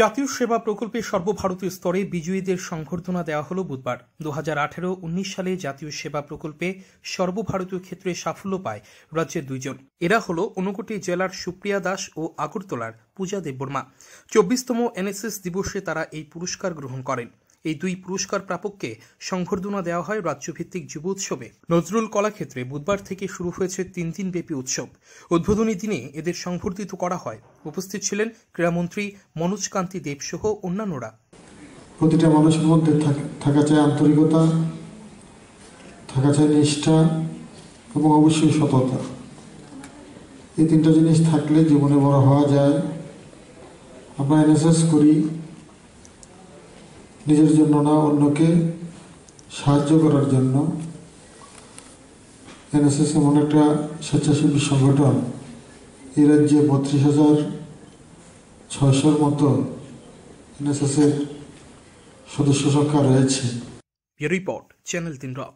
জাতীয় সেবা প্রকল্পে সর্বভারতীয় স্তরে বিজয়ীদের সংবর্ধনা দেওয়া হল বুধবার দু হাজার আঠেরো উনিশ সালে জাতীয় সেবা প্রকল্পে সর্বভারতীয় ক্ষেত্রে সাফল্য পায় রাজ্যের দুইজন এরা হল ঊনকোটি জেলার সুপ্রিয়া দাস ও আগরতলার পূজা দেববর্মা চব্বিশতম এনএসএস দিবসে তারা এই পুরস্কার গ্রহণ করেন এই দুই পুরস্কার প্রাপককে সংবর্ধনা দেওয়া হয় রাজ্যভিত্তিক যুব উৎসবে নজরুল কলাক্ষেত্রে বুধবার থেকে শুরু হয়েছে তিন দিন ব্যাপী উৎসব উদ্বোধনী দিনে এদের সংবর্ধিত করা হয় উপস্থিত ছিলেন ক্রীড়ামন্ত্রী মনোজ কান্তি দেব সহ অন্যান্যরা প্রতিটা মানুষের মধ্যে থাকা চাই আন্তরিকতা থাকা চাই নিষ্ঠা এবং অবশ্যই সততা এই তিনটা জিনিস থাকলে জীবনে বড় হওয়া যায় আমরা এনএসএস করি নিজের জন্য না অন্যকে সাহায্য করার জন্য এনএসএস এমন একটা স্বেচ্ছাসেবী সংগঠন এ রাজ্যে বত্রিশ হাজার ছয়শোর মতো এনএসএসের সদস্য সংখ্যা রয়েছে রিপোর্ট চ্যানেল তিন রাত